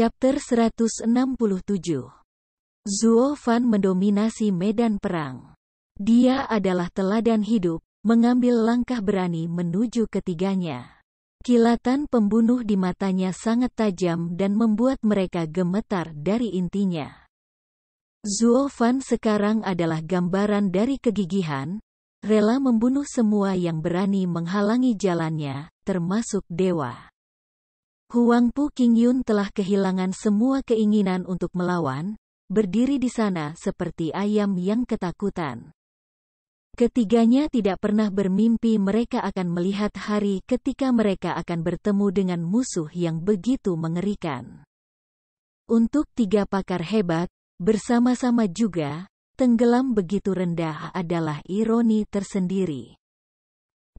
Chapter 167 Zuo Fan mendominasi medan perang. Dia adalah teladan hidup, mengambil langkah berani menuju ketiganya. Kilatan pembunuh di matanya sangat tajam dan membuat mereka gemetar dari intinya. Zuo Fan sekarang adalah gambaran dari kegigihan, rela membunuh semua yang berani menghalangi jalannya, termasuk dewa. Huang Pu King Yun telah kehilangan semua keinginan untuk melawan, berdiri di sana seperti ayam yang ketakutan. Ketiganya tidak pernah bermimpi mereka akan melihat hari ketika mereka akan bertemu dengan musuh yang begitu mengerikan. Untuk tiga pakar hebat, bersama-sama juga, tenggelam begitu rendah adalah ironi tersendiri.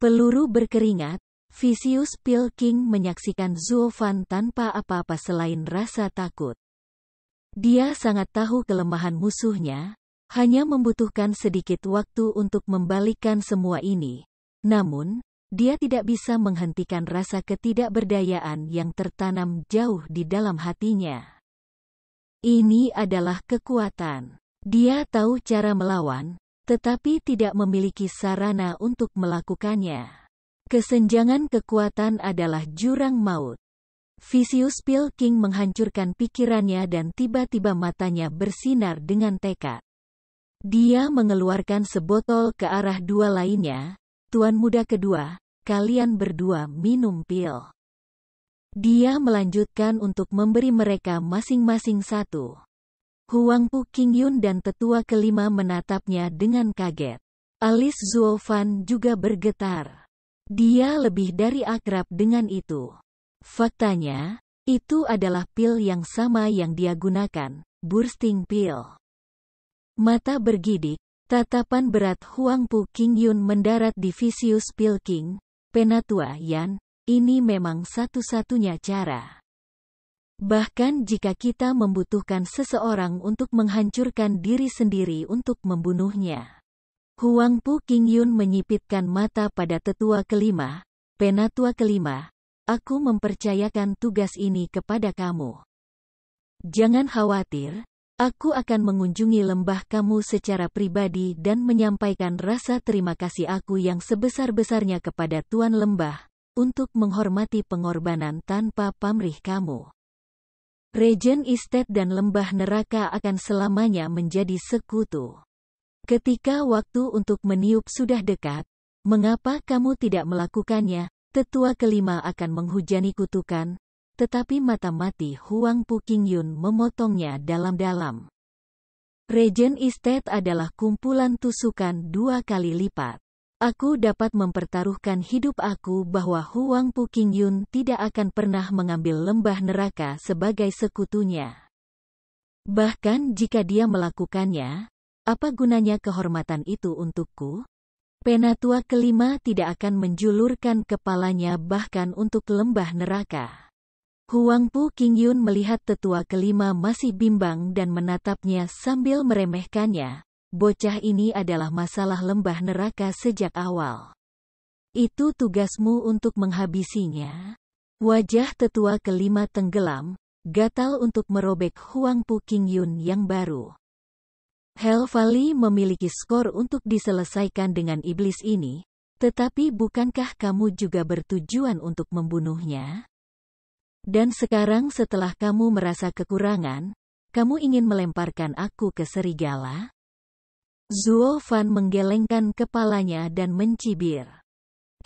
Peluru berkeringat, Visius Pilking menyaksikan Zulfan tanpa apa-apa selain rasa takut. Dia sangat tahu kelemahan musuhnya, hanya membutuhkan sedikit waktu untuk membalikkan semua ini. Namun, dia tidak bisa menghentikan rasa ketidakberdayaan yang tertanam jauh di dalam hatinya. Ini adalah kekuatan. Dia tahu cara melawan, tetapi tidak memiliki sarana untuk melakukannya. Kesenjangan kekuatan adalah jurang maut. Visius Pilking King menghancurkan pikirannya dan tiba-tiba matanya bersinar dengan tekad. Dia mengeluarkan sebotol ke arah dua lainnya. Tuan muda kedua, kalian berdua minum pil. Dia melanjutkan untuk memberi mereka masing-masing satu. Huang Pu King Yun dan tetua kelima menatapnya dengan kaget. Alis Zuo Fan juga bergetar. Dia lebih dari akrab dengan itu. Faktanya, itu adalah pil yang sama yang dia gunakan, bursting pil. Mata bergidik, tatapan berat Huang Pu King Yun mendarat di Vicious pil King, Penatua Yan, ini memang satu-satunya cara. Bahkan jika kita membutuhkan seseorang untuk menghancurkan diri sendiri untuk membunuhnya. Huang Pu Yun menyipitkan mata pada tetua kelima, penatua kelima. Aku mempercayakan tugas ini kepada kamu. Jangan khawatir, aku akan mengunjungi lembah kamu secara pribadi dan menyampaikan rasa terima kasih aku yang sebesar-besarnya kepada Tuan Lembah, untuk menghormati pengorbanan tanpa pamrih kamu. Regen Estate dan Lembah Neraka akan selamanya menjadi sekutu. Ketika waktu untuk meniup sudah dekat, mengapa kamu tidak melakukannya? Tetua kelima akan menghujani kutukan, tetapi mata mati Huang Puking Yun memotongnya dalam-dalam. Regent Estate adalah kumpulan tusukan dua kali lipat. Aku dapat mempertaruhkan hidup aku bahwa Huang Puking Yun tidak akan pernah mengambil lembah neraka sebagai sekutunya. Bahkan jika dia melakukannya, apa gunanya kehormatan itu untukku? Penatua kelima tidak akan menjulurkan kepalanya bahkan untuk lembah neraka. Huang Pu King Yun melihat tetua kelima masih bimbang dan menatapnya sambil meremehkannya. Bocah ini adalah masalah lembah neraka sejak awal. Itu tugasmu untuk menghabisinya. Wajah tetua kelima tenggelam, gatal untuk merobek Huang Pu King Yun yang baru. Helvali memiliki skor untuk diselesaikan dengan iblis ini, tetapi bukankah kamu juga bertujuan untuk membunuhnya? Dan sekarang setelah kamu merasa kekurangan, kamu ingin melemparkan aku ke serigala? Zuo Fan menggelengkan kepalanya dan mencibir.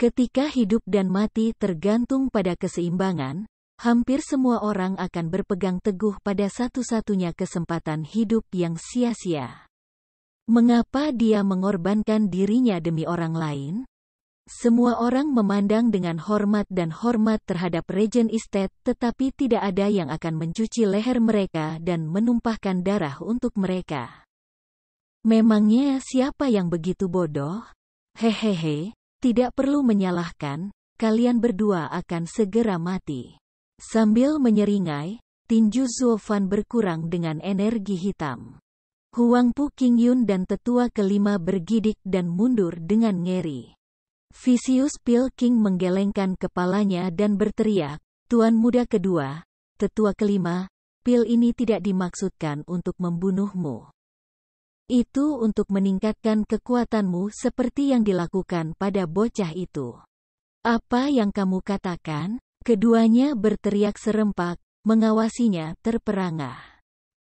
Ketika hidup dan mati tergantung pada keseimbangan, Hampir semua orang akan berpegang teguh pada satu-satunya kesempatan hidup yang sia-sia. Mengapa dia mengorbankan dirinya demi orang lain? Semua orang memandang dengan hormat dan hormat terhadap Regent Estate, tetapi tidak ada yang akan mencuci leher mereka dan menumpahkan darah untuk mereka. Memangnya siapa yang begitu bodoh? Hehehe, tidak perlu menyalahkan, kalian berdua akan segera mati. Sambil menyeringai, tinju Zuofan berkurang dengan energi hitam. Huang Pu King Yun dan tetua kelima bergidik dan mundur dengan ngeri. Visius Pil King menggelengkan kepalanya dan berteriak, Tuan muda kedua, tetua kelima, pil ini tidak dimaksudkan untuk membunuhmu. Itu untuk meningkatkan kekuatanmu seperti yang dilakukan pada bocah itu. Apa yang kamu katakan? Keduanya berteriak serempak, mengawasinya terperangah.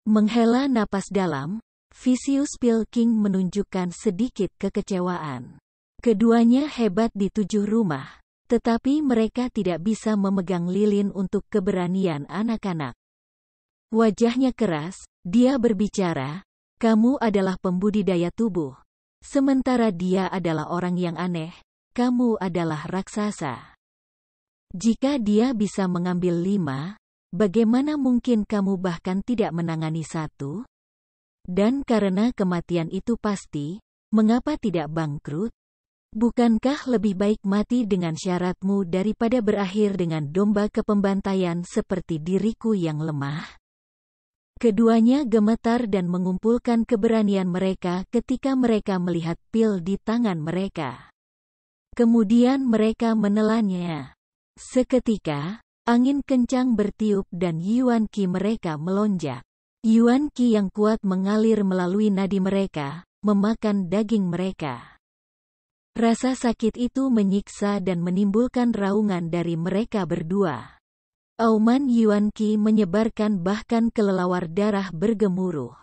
Menghela napas dalam, Visius Pilking menunjukkan sedikit kekecewaan. Keduanya hebat di tujuh rumah, tetapi mereka tidak bisa memegang lilin untuk keberanian anak-anak. Wajahnya keras, dia berbicara, kamu adalah pembudidaya tubuh. Sementara dia adalah orang yang aneh, kamu adalah raksasa. Jika dia bisa mengambil lima, bagaimana mungkin kamu bahkan tidak menangani satu? Dan karena kematian itu pasti, mengapa tidak bangkrut? Bukankah lebih baik mati dengan syaratmu daripada berakhir dengan domba kepembantaian seperti diriku yang lemah? Keduanya gemetar dan mengumpulkan keberanian mereka ketika mereka melihat pil di tangan mereka. Kemudian mereka menelannya. Seketika, angin kencang bertiup dan Yuan Qi mereka melonjak. Yuan Qi yang kuat mengalir melalui nadi mereka, memakan daging mereka. Rasa sakit itu menyiksa dan menimbulkan raungan dari mereka berdua. Auman Yuan Qi menyebarkan bahkan kelelawar darah bergemuruh.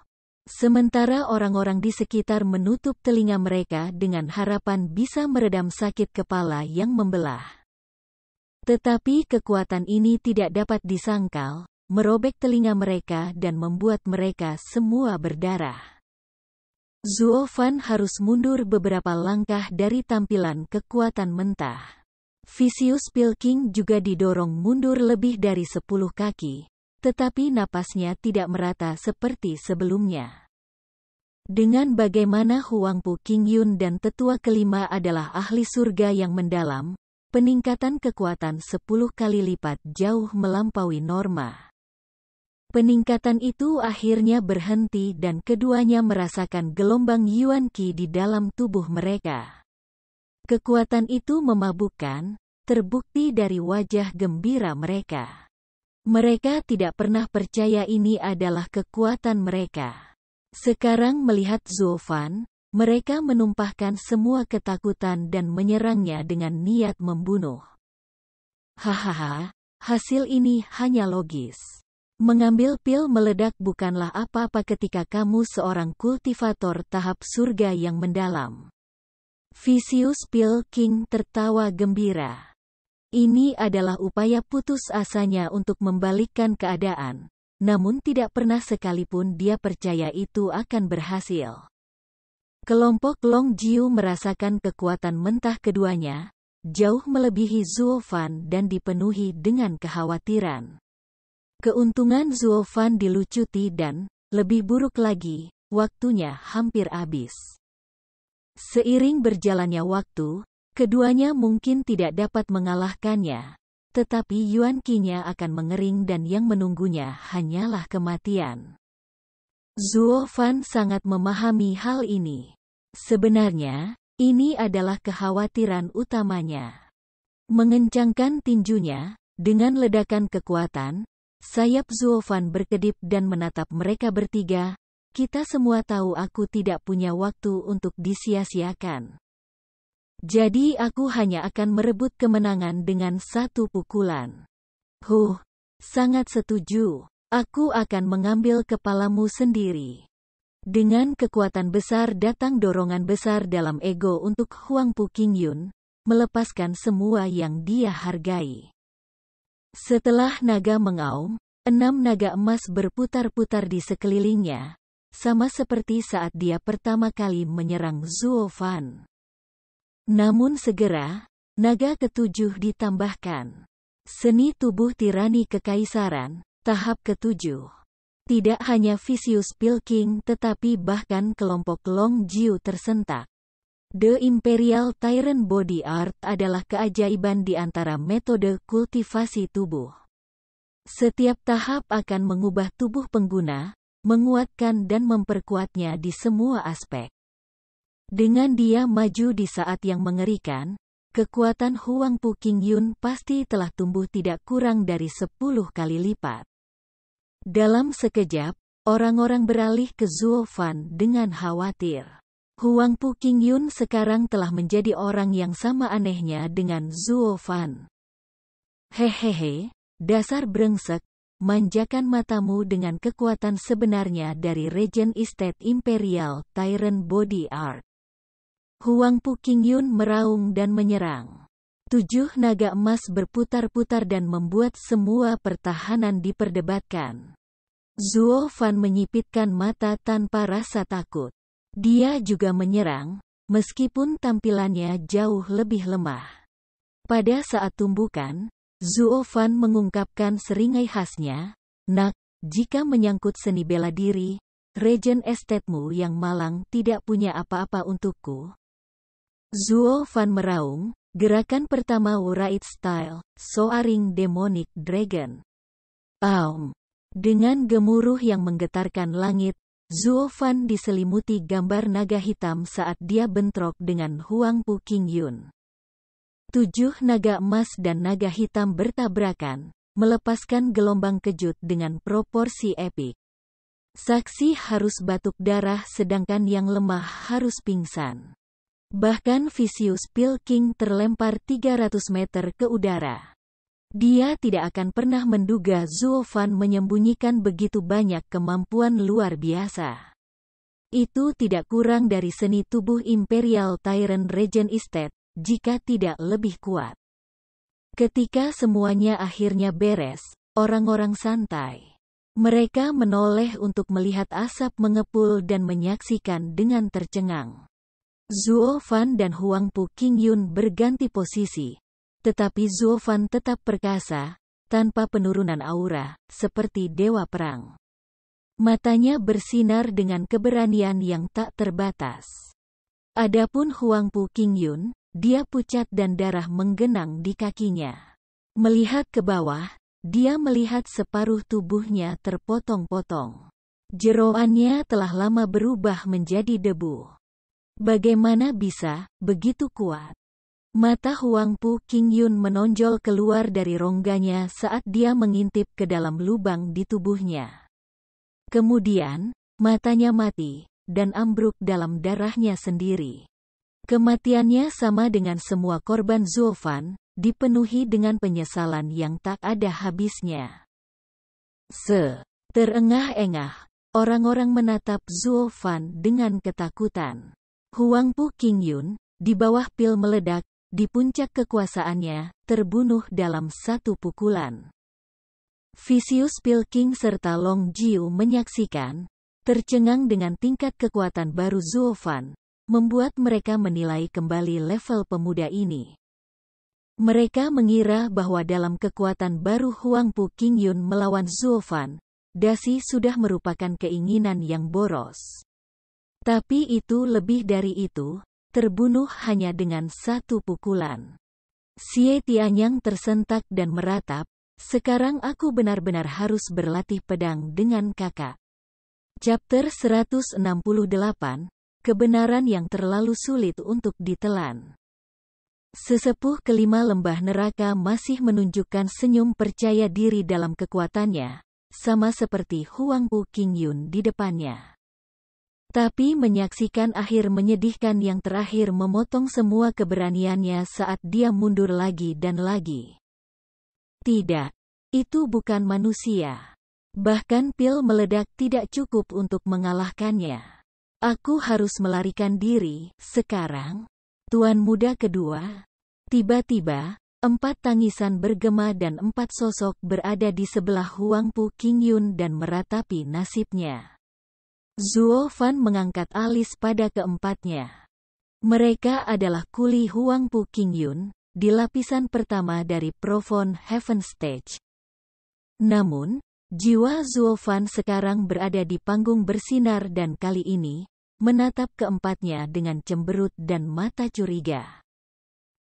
Sementara orang-orang di sekitar menutup telinga mereka dengan harapan bisa meredam sakit kepala yang membelah. Tetapi kekuatan ini tidak dapat disangkal, merobek telinga mereka dan membuat mereka semua berdarah. Fan harus mundur beberapa langkah dari tampilan kekuatan mentah. Visius Pilking juga didorong mundur lebih dari 10 kaki, tetapi napasnya tidak merata seperti sebelumnya. Dengan bagaimana Huangpu King Yun dan tetua kelima adalah ahli surga yang mendalam, Peningkatan kekuatan 10 kali lipat jauh melampaui norma. Peningkatan itu akhirnya berhenti dan keduanya merasakan gelombang Yuan Qi di dalam tubuh mereka. Kekuatan itu memabukkan, terbukti dari wajah gembira mereka. Mereka tidak pernah percaya ini adalah kekuatan mereka. Sekarang melihat Zulfan, mereka menumpahkan semua ketakutan dan menyerangnya dengan niat membunuh. Hahaha, hasil ini hanya logis. Mengambil pil meledak bukanlah apa-apa ketika kamu seorang kultivator tahap surga yang mendalam. Visius Pil King tertawa gembira. Ini adalah upaya putus asanya untuk membalikkan keadaan, namun tidak pernah sekalipun dia percaya itu akan berhasil. Kelompok Long Jiu merasakan kekuatan mentah keduanya, jauh melebihi Zuo Fan dan dipenuhi dengan kekhawatiran. Keuntungan Zuo Fan dilucuti dan, lebih buruk lagi, waktunya hampir habis. Seiring berjalannya waktu, keduanya mungkin tidak dapat mengalahkannya, tetapi Yuan Qinya akan mengering dan yang menunggunya hanyalah kematian. Zuo Fan sangat memahami hal ini. Sebenarnya, ini adalah kekhawatiran utamanya. Mengencangkan tinjunya, dengan ledakan kekuatan, sayap Zuofan berkedip dan menatap mereka bertiga, kita semua tahu aku tidak punya waktu untuk disia-siakan. Jadi aku hanya akan merebut kemenangan dengan satu pukulan. Huh, sangat setuju. Aku akan mengambil kepalamu sendiri. Dengan kekuatan besar datang dorongan besar dalam ego untuk Huang Pu Yun, melepaskan semua yang dia hargai. Setelah naga mengaum, enam naga emas berputar-putar di sekelilingnya, sama seperti saat dia pertama kali menyerang Zuo Fan. Namun segera, naga ketujuh ditambahkan. Seni tubuh tirani kekaisaran, tahap ketujuh. Tidak hanya Visius Pilking tetapi bahkan kelompok Long Jiu tersentak. The Imperial Tyrant Body Art adalah keajaiban di antara metode kultivasi tubuh. Setiap tahap akan mengubah tubuh pengguna, menguatkan dan memperkuatnya di semua aspek. Dengan dia maju di saat yang mengerikan, kekuatan Huang Pu King Yun pasti telah tumbuh tidak kurang dari 10 kali lipat. Dalam sekejap, orang-orang beralih ke Zuo Fan dengan khawatir. Huang Pu Yun sekarang telah menjadi orang yang sama anehnya dengan Zuo Fan. Hehehe, dasar brengsek, manjakan matamu dengan kekuatan sebenarnya dari Regent Estate Imperial Tyrant Body Art. Huang Pu Yun meraung dan menyerang. Tujuh naga emas berputar-putar dan membuat semua pertahanan diperdebatkan. Zuo Fan menyipitkan mata tanpa rasa takut. Dia juga menyerang, meskipun tampilannya jauh lebih lemah. Pada saat tumbukan, Zuo Fan mengungkapkan seringai khasnya, Nak, jika menyangkut seni bela diri, regen estetmu yang malang tidak punya apa-apa untukku. Zuo Fan meraung, Gerakan pertama Wraith Style, Soaring Demonic Dragon. Aum. Dengan gemuruh yang menggetarkan langit, Fan diselimuti gambar naga hitam saat dia bentrok dengan Huang Pu King Yun. Tujuh naga emas dan naga hitam bertabrakan, melepaskan gelombang kejut dengan proporsi epik. Saksi harus batuk darah sedangkan yang lemah harus pingsan. Bahkan Visius Pilking terlempar 300 meter ke udara. Dia tidak akan pernah menduga Zuofan menyembunyikan begitu banyak kemampuan luar biasa. Itu tidak kurang dari seni tubuh Imperial Tyrant Regent Estate, jika tidak lebih kuat. Ketika semuanya akhirnya beres, orang-orang santai. Mereka menoleh untuk melihat asap mengepul dan menyaksikan dengan tercengang. Zuo Fan dan Huang Pu King Yun berganti posisi. Tetapi Zuo Fan tetap perkasa, tanpa penurunan aura, seperti dewa perang. Matanya bersinar dengan keberanian yang tak terbatas. Adapun Huang Pu King Yun, dia pucat dan darah menggenang di kakinya. Melihat ke bawah, dia melihat separuh tubuhnya terpotong-potong. Jeroannya telah lama berubah menjadi debu. Bagaimana bisa, begitu kuat? Mata Huang Pu King Yun menonjol keluar dari rongganya saat dia mengintip ke dalam lubang di tubuhnya. Kemudian, matanya mati, dan ambruk dalam darahnya sendiri. Kematiannya sama dengan semua korban Zulfan, dipenuhi dengan penyesalan yang tak ada habisnya. Se, terengah-engah, orang-orang menatap Zulfan dengan ketakutan. Huang Pu Yun, di bawah pil meledak, di puncak kekuasaannya, terbunuh dalam satu pukulan. Visius Pil King serta Long Jiu menyaksikan, tercengang dengan tingkat kekuatan baru Zuofan, membuat mereka menilai kembali level pemuda ini. Mereka mengira bahwa dalam kekuatan baru Huang Pu Yun melawan Zuofan, Dasi sudah merupakan keinginan yang boros. Tapi itu lebih dari itu, terbunuh hanya dengan satu pukulan. Xie Tianyang tersentak dan meratap, sekarang aku benar-benar harus berlatih pedang dengan kakak. Chapter 168, Kebenaran yang terlalu sulit untuk ditelan. Sesepuh kelima lembah neraka masih menunjukkan senyum percaya diri dalam kekuatannya, sama seperti Huang Huangpu Qingyun di depannya. Tapi menyaksikan akhir menyedihkan yang terakhir memotong semua keberaniannya saat dia mundur lagi dan lagi. Tidak, itu bukan manusia. Bahkan pil meledak tidak cukup untuk mengalahkannya. Aku harus melarikan diri, sekarang. Tuan muda kedua. Tiba-tiba, empat tangisan bergema dan empat sosok berada di sebelah Huang Pu King Yun dan meratapi nasibnya. Zuo Fan mengangkat alis pada keempatnya. Mereka adalah kuli Huang Pu Yun, di lapisan pertama dari Profon Heaven Stage. Namun, jiwa Fan sekarang berada di panggung bersinar dan kali ini, menatap keempatnya dengan cemberut dan mata curiga.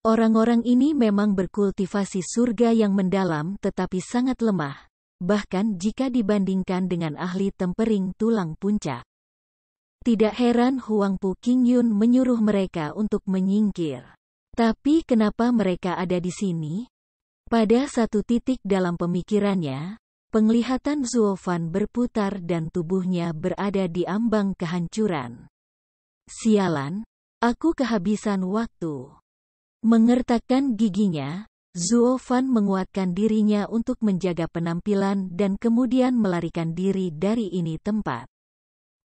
Orang-orang ini memang berkultivasi surga yang mendalam tetapi sangat lemah, bahkan jika dibandingkan dengan ahli tempering tulang punca. Tidak heran Huang Pu King Yun menyuruh mereka untuk menyingkir. Tapi kenapa mereka ada di sini? Pada satu titik dalam pemikirannya, penglihatan Fan berputar dan tubuhnya berada di ambang kehancuran. Sialan, aku kehabisan waktu. Mengertakkan giginya, Zuo Fan menguatkan dirinya untuk menjaga penampilan dan kemudian melarikan diri dari ini tempat.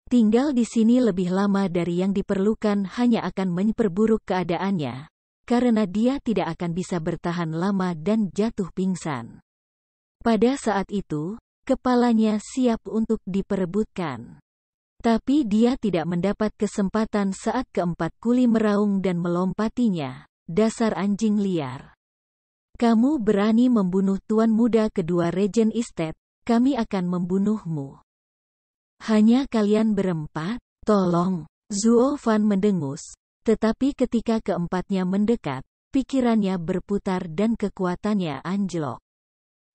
Tinggal di sini lebih lama dari yang diperlukan hanya akan memperburuk keadaannya, karena dia tidak akan bisa bertahan lama dan jatuh pingsan. Pada saat itu, kepalanya siap untuk diperebutkan. Tapi dia tidak mendapat kesempatan saat keempat kuli meraung dan melompatinya, dasar anjing liar. Kamu berani membunuh tuan muda kedua Regent Estate, kami akan membunuhmu. Hanya kalian berempat, tolong. Zuo Fan mendengus, tetapi ketika keempatnya mendekat, pikirannya berputar dan kekuatannya anjlok.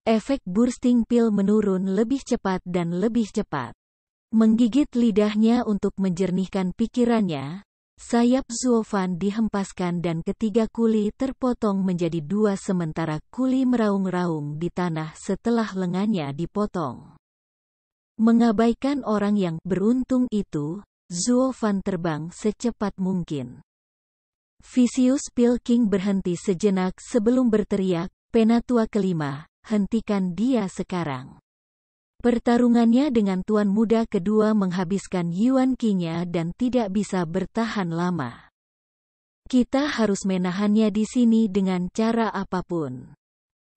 Efek bursting pil menurun lebih cepat dan lebih cepat. Menggigit lidahnya untuk menjernihkan pikirannya, Sayap Zuofan dihempaskan dan ketiga kuli terpotong menjadi dua sementara kuli meraung-raung di tanah setelah lengannya dipotong. Mengabaikan orang yang beruntung itu, Zuofan terbang secepat mungkin. Visius Pilking berhenti sejenak sebelum berteriak, Penatua kelima, hentikan dia sekarang. Pertarungannya dengan tuan muda kedua menghabiskan Yuan Qinya dan tidak bisa bertahan lama. Kita harus menahannya di sini dengan cara apapun.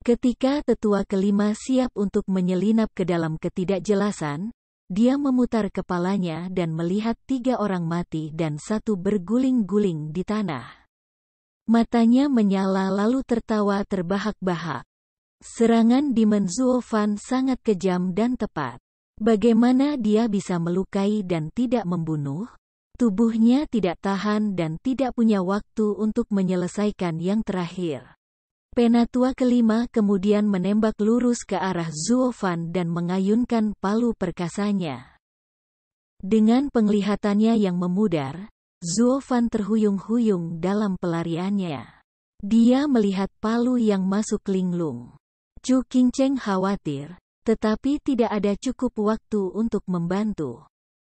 Ketika tetua kelima siap untuk menyelinap ke dalam ketidakjelasan, dia memutar kepalanya dan melihat tiga orang mati dan satu berguling-guling di tanah. Matanya menyala lalu tertawa terbahak-bahak. Serangan di Menzuofan sangat kejam dan tepat. Bagaimana dia bisa melukai dan tidak membunuh? Tubuhnya tidak tahan dan tidak punya waktu untuk menyelesaikan yang terakhir. Penatua kelima kemudian menembak lurus ke arah Zuofan dan mengayunkan palu perkasanya. Dengan penglihatannya yang memudar, Zuofan terhuyung-huyung dalam pelariannya. Dia melihat palu yang masuk linglung. Chu Qingcheng khawatir, tetapi tidak ada cukup waktu untuk membantu.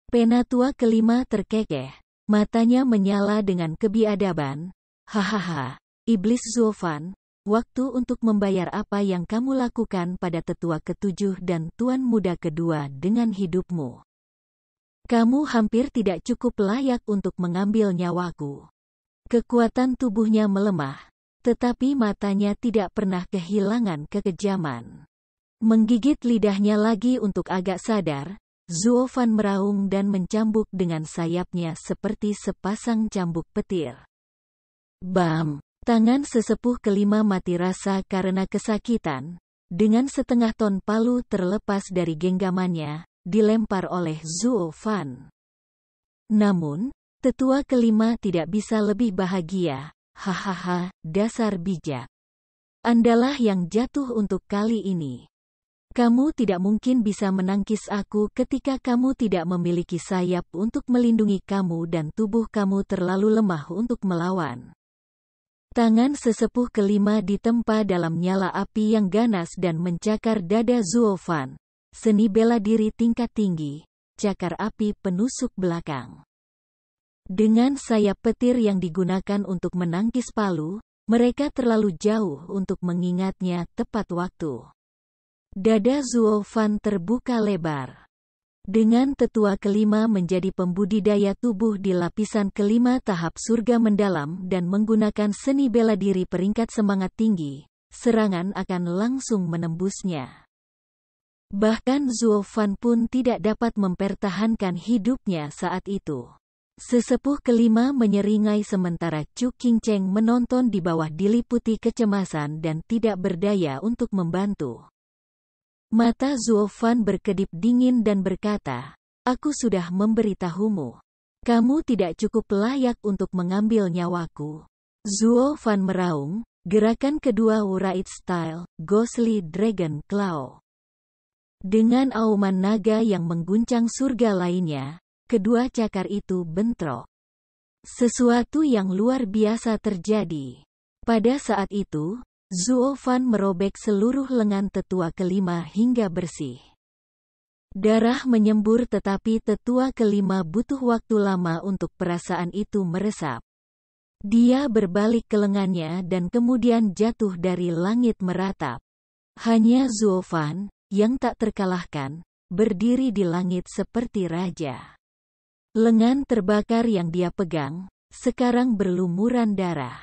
Penatua kelima terkekeh, matanya menyala dengan kebiadaban. Hahaha, Iblis Zuofan, waktu untuk membayar apa yang kamu lakukan pada tetua ketujuh dan tuan muda kedua dengan hidupmu. Kamu hampir tidak cukup layak untuk mengambil nyawaku. Kekuatan tubuhnya melemah, tetapi matanya tidak pernah kehilangan kekejaman. Menggigit lidahnya lagi untuk agak sadar, Zuofan meraung dan mencambuk dengan sayapnya seperti sepasang cambuk petir. Bam! Tangan sesepuh kelima mati rasa karena kesakitan, dengan setengah ton palu terlepas dari genggamannya, dilempar oleh Zuo Fan. Namun, tetua kelima tidak bisa lebih bahagia, Hahaha, dasar bijak. Andalah yang jatuh untuk kali ini. Kamu tidak mungkin bisa menangkis aku ketika kamu tidak memiliki sayap untuk melindungi kamu dan tubuh kamu terlalu lemah untuk melawan. Tangan sesepuh kelima ditempa dalam nyala api yang ganas dan mencakar dada Zuofan. Seni bela diri tingkat tinggi, cakar api penusuk belakang. Dengan sayap petir yang digunakan untuk menangkis palu, mereka terlalu jauh untuk mengingatnya tepat waktu. Dada Fan terbuka lebar. Dengan tetua kelima menjadi pembudidaya tubuh di lapisan kelima tahap surga mendalam dan menggunakan seni bela diri peringkat semangat tinggi, serangan akan langsung menembusnya. Bahkan Fan pun tidak dapat mempertahankan hidupnya saat itu. Sesepuh kelima menyeringai sementara Chu King Cheng menonton di bawah diliputi kecemasan dan tidak berdaya untuk membantu. Mata Zuo Fan berkedip dingin dan berkata, Aku sudah memberitahumu. Kamu tidak cukup layak untuk mengambil nyawaku. Zuo Fan meraung, gerakan kedua Wuraid Style, Ghostly Dragon Claw. Dengan auman naga yang mengguncang surga lainnya, Kedua cakar itu bentrok. Sesuatu yang luar biasa terjadi. Pada saat itu, Zuofan merobek seluruh lengan tetua kelima hingga bersih. Darah menyembur tetapi tetua kelima butuh waktu lama untuk perasaan itu meresap. Dia berbalik ke lengannya dan kemudian jatuh dari langit meratap. Hanya Zuofan, yang tak terkalahkan, berdiri di langit seperti raja. Lengan terbakar yang dia pegang, sekarang berlumuran darah.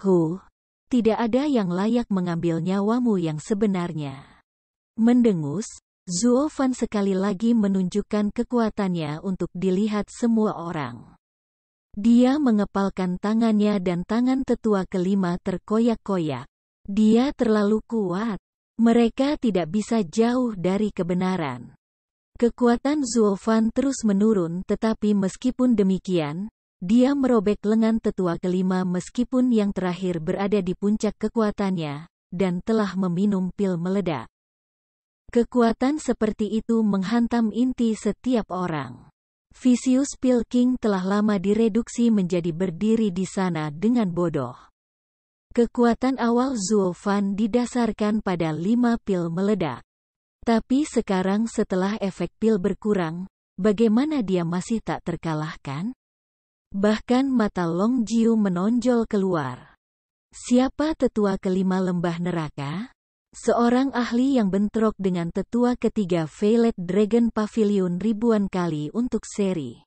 Hu, tidak ada yang layak mengambil nyawamu yang sebenarnya. Mendengus, Fan sekali lagi menunjukkan kekuatannya untuk dilihat semua orang. Dia mengepalkan tangannya dan tangan tetua kelima terkoyak-koyak. Dia terlalu kuat. Mereka tidak bisa jauh dari kebenaran. Kekuatan Zuofan terus menurun tetapi meskipun demikian, dia merobek lengan tetua kelima meskipun yang terakhir berada di puncak kekuatannya, dan telah meminum pil meledak. Kekuatan seperti itu menghantam inti setiap orang. Visius Pilking telah lama direduksi menjadi berdiri di sana dengan bodoh. Kekuatan awal Zuofan didasarkan pada lima pil meledak. Tapi sekarang setelah efek pil berkurang, bagaimana dia masih tak terkalahkan? Bahkan mata Long Jiu menonjol keluar. Siapa tetua kelima lembah neraka? Seorang ahli yang bentrok dengan tetua ketiga Violet Dragon Pavilion ribuan kali untuk seri.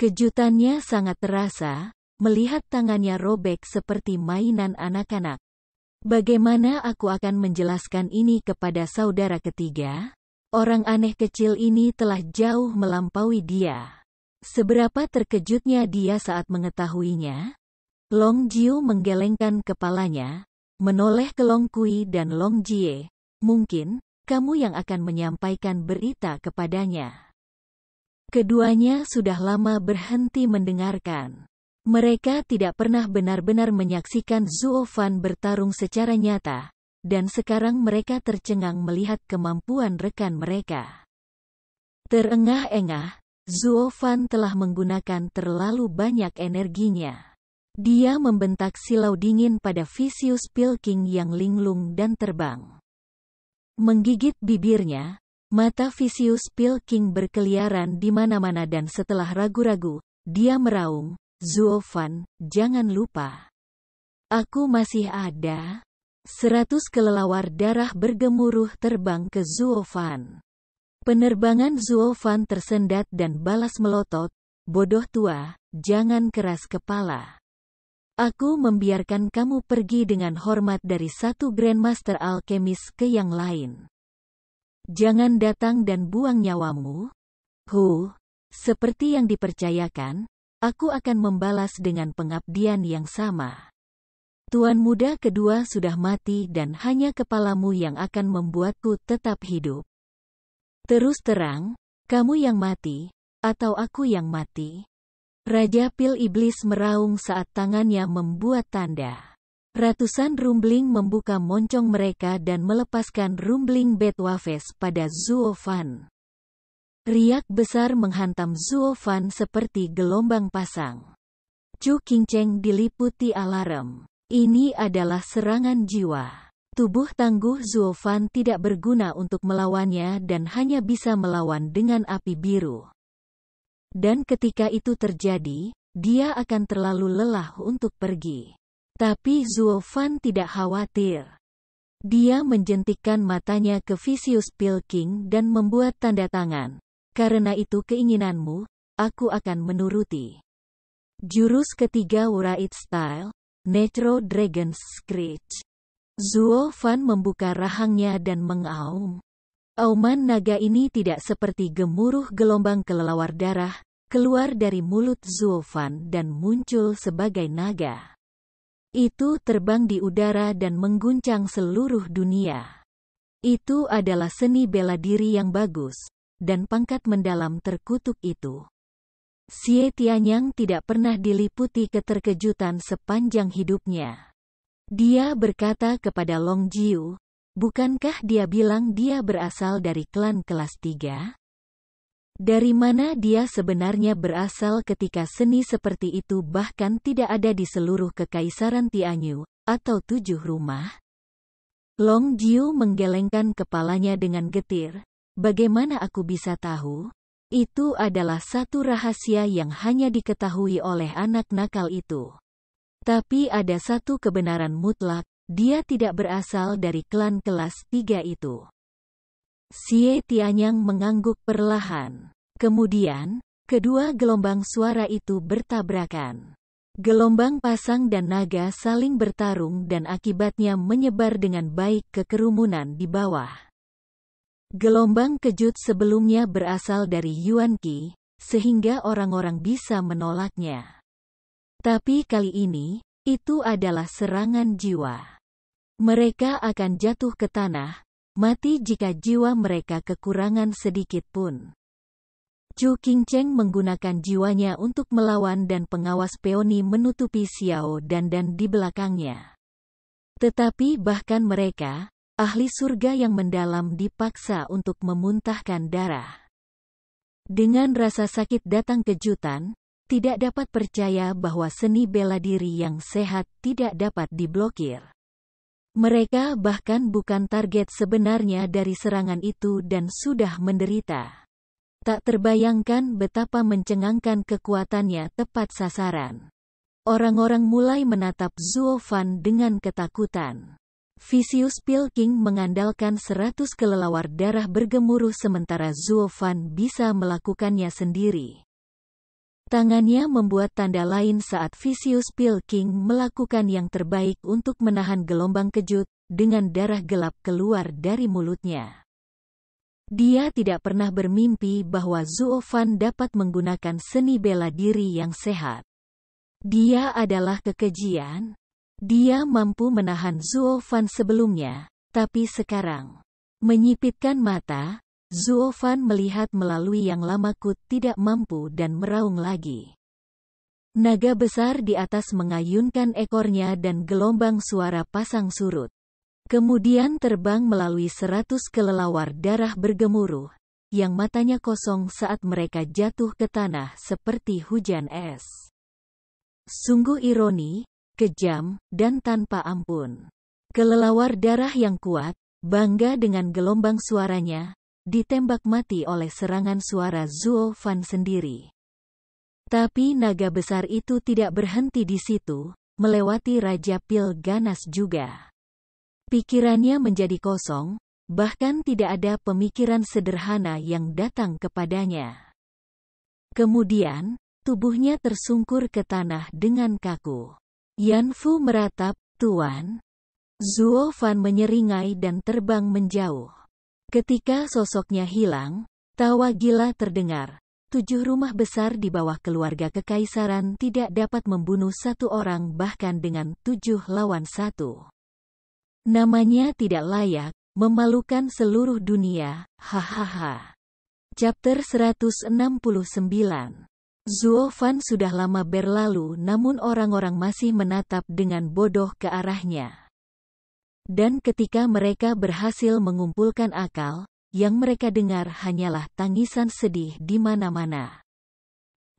Kejutannya sangat terasa, melihat tangannya robek seperti mainan anak-anak. Bagaimana aku akan menjelaskan ini kepada saudara ketiga? Orang aneh kecil ini telah jauh melampaui dia. Seberapa terkejutnya dia saat mengetahuinya? Long Jiu menggelengkan kepalanya, menoleh ke Long Kui dan Long Jie. Mungkin, kamu yang akan menyampaikan berita kepadanya. Keduanya sudah lama berhenti mendengarkan. Mereka tidak pernah benar-benar menyaksikan Fan bertarung secara nyata, dan sekarang mereka tercengang melihat kemampuan rekan mereka. Terengah-engah, Fan telah menggunakan terlalu banyak energinya. Dia membentak silau dingin pada Vicious Pilking yang linglung dan terbang. Menggigit bibirnya, mata Vicious Pilking berkeliaran di mana-mana dan setelah ragu-ragu, dia meraung, Zuofan, jangan lupa. Aku masih ada. Seratus kelelawar darah bergemuruh terbang ke Zuofan. Penerbangan Zuofan tersendat dan balas melotot, bodoh tua, jangan keras kepala. Aku membiarkan kamu pergi dengan hormat dari satu Grandmaster Alchemist ke yang lain. Jangan datang dan buang nyawamu. Hu, seperti yang dipercayakan, Aku akan membalas dengan pengabdian yang sama. Tuan muda kedua sudah mati dan hanya kepalamu yang akan membuatku tetap hidup. Terus terang, kamu yang mati, atau aku yang mati. Raja Pil Iblis meraung saat tangannya membuat tanda. Ratusan rumbling membuka moncong mereka dan melepaskan rumbling Betwafes pada Zuofan. Riak besar menghantam Zuo Fan seperti gelombang pasang. Chu Qingcheng diliputi alarm. Ini adalah serangan jiwa. Tubuh tangguh Zuo Fan tidak berguna untuk melawannya dan hanya bisa melawan dengan api biru. Dan ketika itu terjadi, dia akan terlalu lelah untuk pergi. Tapi Zuo Fan tidak khawatir. Dia menjentikkan matanya ke Visius Pilking dan membuat tanda tangan. Karena itu keinginanmu, aku akan menuruti. Jurus ketiga Wraith Style, Metro Dragon Screech. Zuo Fan membuka rahangnya dan mengaum. Auman naga ini tidak seperti gemuruh gelombang kelelawar darah, keluar dari mulut Zuo Fan dan muncul sebagai naga. Itu terbang di udara dan mengguncang seluruh dunia. Itu adalah seni bela diri yang bagus, dan pangkat mendalam terkutuk itu. Xie Tianyang tidak pernah diliputi keterkejutan sepanjang hidupnya. Dia berkata kepada Long Jiu, bukankah dia bilang dia berasal dari klan kelas Tiga? Dari mana dia sebenarnya berasal ketika seni seperti itu bahkan tidak ada di seluruh kekaisaran Tianyu, atau tujuh rumah? Long Jiu menggelengkan kepalanya dengan getir, Bagaimana aku bisa tahu? Itu adalah satu rahasia yang hanya diketahui oleh anak nakal itu. Tapi ada satu kebenaran mutlak, dia tidak berasal dari klan kelas tiga itu. Xie Tianyang mengangguk perlahan. Kemudian, kedua gelombang suara itu bertabrakan. Gelombang pasang dan naga saling bertarung dan akibatnya menyebar dengan baik ke kerumunan di bawah. Gelombang kejut sebelumnya berasal dari Yuan Qi, sehingga orang-orang bisa menolaknya. Tapi kali ini, itu adalah serangan jiwa. Mereka akan jatuh ke tanah, mati jika jiwa mereka kekurangan sedikit pun. Chu Qingcheng menggunakan jiwanya untuk melawan dan pengawas peoni menutupi Xiao dan dan di belakangnya. Tetapi bahkan mereka, ahli surga yang mendalam dipaksa untuk memuntahkan darah. Dengan rasa sakit datang kejutan, tidak dapat percaya bahwa seni bela diri yang sehat tidak dapat diblokir. Mereka bahkan bukan target sebenarnya dari serangan itu dan sudah menderita. Tak terbayangkan betapa mencengangkan kekuatannya tepat sasaran. Orang-orang mulai menatap Fan dengan ketakutan. Vicious Pilking mengandalkan 100 kelelawar darah bergemuruh sementara Zuofan bisa melakukannya sendiri. Tangannya membuat tanda lain saat Vicious Pilking melakukan yang terbaik untuk menahan gelombang kejut dengan darah gelap keluar dari mulutnya. Dia tidak pernah bermimpi bahwa Zuofan dapat menggunakan seni bela diri yang sehat. Dia adalah kekejian, dia mampu menahan Zuo Fan sebelumnya, tapi sekarang menyipitkan mata, Zuo Fan melihat melalui yang lama Kut tidak mampu dan meraung lagi. Naga besar di atas mengayunkan ekornya dan gelombang suara pasang surut. Kemudian terbang melalui seratus kelelawar darah bergemuruh, yang matanya kosong saat mereka jatuh ke tanah seperti hujan es. Sungguh ironi, kejam, dan tanpa ampun. Kelelawar darah yang kuat, bangga dengan gelombang suaranya, ditembak mati oleh serangan suara Zuo Fan sendiri. Tapi naga besar itu tidak berhenti di situ, melewati Raja Pil Ganas juga. Pikirannya menjadi kosong, bahkan tidak ada pemikiran sederhana yang datang kepadanya. Kemudian, tubuhnya tersungkur ke tanah dengan kaku. Yan Fu meratap, Tuan. Zuo Fan menyeringai dan terbang menjauh. Ketika sosoknya hilang, tawa gila terdengar. Tujuh rumah besar di bawah keluarga kekaisaran tidak dapat membunuh satu orang bahkan dengan tujuh lawan satu. Namanya tidak layak, memalukan seluruh dunia, hahaha. Chapter 169 Fan sudah lama berlalu namun orang-orang masih menatap dengan bodoh ke arahnya. Dan ketika mereka berhasil mengumpulkan akal, yang mereka dengar hanyalah tangisan sedih di mana-mana.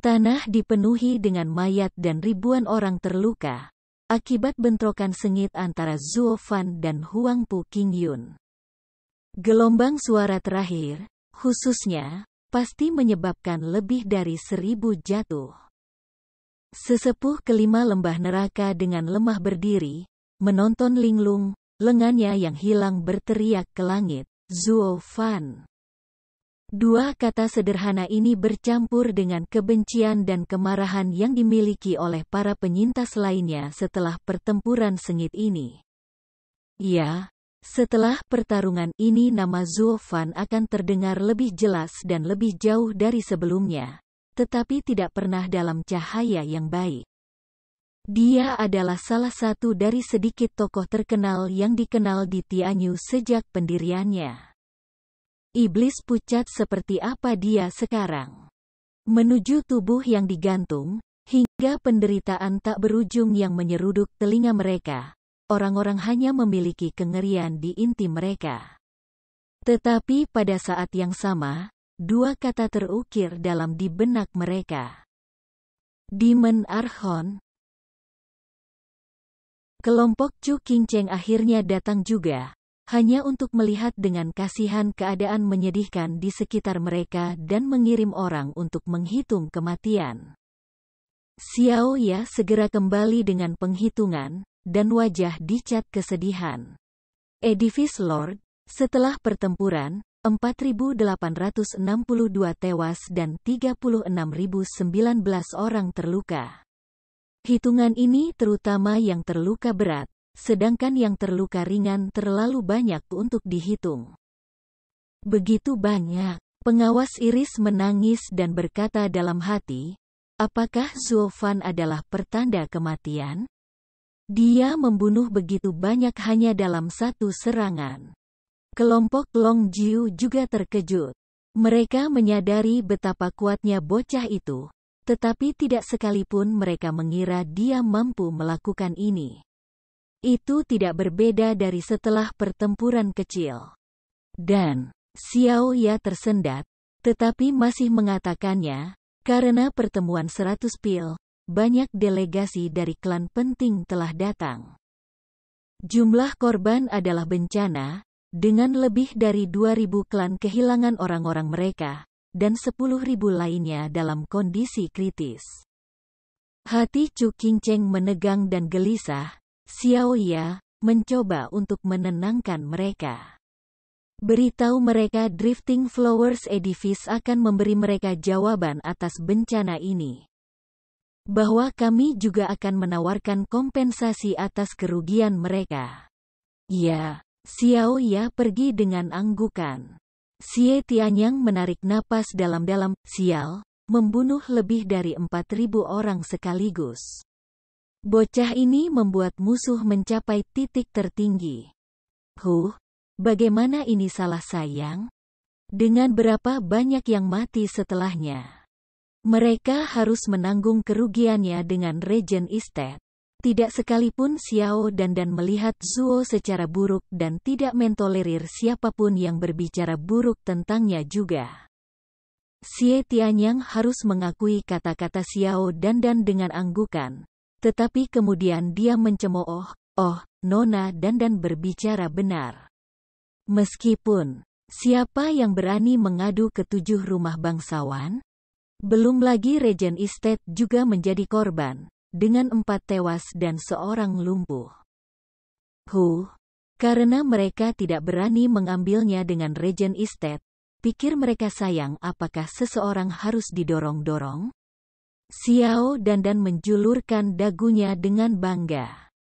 Tanah dipenuhi dengan mayat dan ribuan orang terluka, akibat bentrokan sengit antara Zuo Fan dan Huang Pu King Yun. Gelombang suara terakhir, khususnya, pasti menyebabkan lebih dari seribu jatuh. Sesepuh kelima lembah neraka dengan lemah berdiri, menonton linglung, lengannya yang hilang berteriak ke langit, Zuo Fan. Dua kata sederhana ini bercampur dengan kebencian dan kemarahan yang dimiliki oleh para penyintas lainnya setelah pertempuran sengit ini. Ya, setelah pertarungan ini nama Fan akan terdengar lebih jelas dan lebih jauh dari sebelumnya, tetapi tidak pernah dalam cahaya yang baik. Dia adalah salah satu dari sedikit tokoh terkenal yang dikenal di Tianyu sejak pendiriannya. Iblis pucat seperti apa dia sekarang. Menuju tubuh yang digantung, hingga penderitaan tak berujung yang menyeruduk telinga mereka, orang-orang hanya memiliki kengerian di inti mereka. Tetapi pada saat yang sama, dua kata terukir dalam di benak mereka. Demon Archon Kelompok Chu King Cheng akhirnya datang juga, hanya untuk melihat dengan kasihan keadaan menyedihkan di sekitar mereka dan mengirim orang untuk menghitung kematian. Xiao Ya segera kembali dengan penghitungan, dan wajah dicat kesedihan. Edifice Lord, setelah pertempuran, 4.862 tewas dan 36.019 orang terluka. Hitungan ini terutama yang terluka berat, sedangkan yang terluka ringan terlalu banyak untuk dihitung. Begitu banyak, pengawas Iris menangis dan berkata dalam hati, apakah Zulfan adalah pertanda kematian? Dia membunuh begitu banyak hanya dalam satu serangan. Kelompok Long Jiu juga terkejut. Mereka menyadari betapa kuatnya bocah itu, tetapi tidak sekalipun mereka mengira dia mampu melakukan ini. Itu tidak berbeda dari setelah pertempuran kecil. Dan, Xiao Ya tersendat, tetapi masih mengatakannya, karena pertemuan seratus pil, banyak delegasi dari klan penting telah datang. Jumlah korban adalah bencana, dengan lebih dari 2.000 klan kehilangan orang-orang mereka, dan 10.000 lainnya dalam kondisi kritis. Hati Chu Qingcheng menegang dan gelisah, Xiao Ya mencoba untuk menenangkan mereka. Beritahu mereka Drifting Flowers Edifice akan memberi mereka jawaban atas bencana ini bahwa kami juga akan menawarkan kompensasi atas kerugian mereka. Ya, Xiao Ya pergi dengan anggukan. Xie Tianyang menarik napas dalam-dalam, sial, membunuh lebih dari 4.000 orang sekaligus. Bocah ini membuat musuh mencapai titik tertinggi. Huh, bagaimana ini salah sayang? Dengan berapa banyak yang mati setelahnya? Mereka harus menanggung kerugiannya dengan Regent Estate. Tidak sekalipun Xiao dan dan melihat Zuo secara buruk dan tidak mentolerir siapapun yang berbicara buruk tentangnya juga. Xie Tianyang harus mengakui kata-kata Xiao dan dan dengan anggukan. Tetapi kemudian dia mencemooh, oh, Nona dan dan berbicara benar. Meskipun, siapa yang berani mengadu ke tujuh rumah bangsawan? Belum lagi Regent Estate juga menjadi korban, dengan empat tewas dan seorang lumpuh. Hu, karena mereka tidak berani mengambilnya dengan Regent Estate, pikir mereka sayang apakah seseorang harus didorong-dorong? Xiao dan dan menjulurkan dagunya dengan bangga.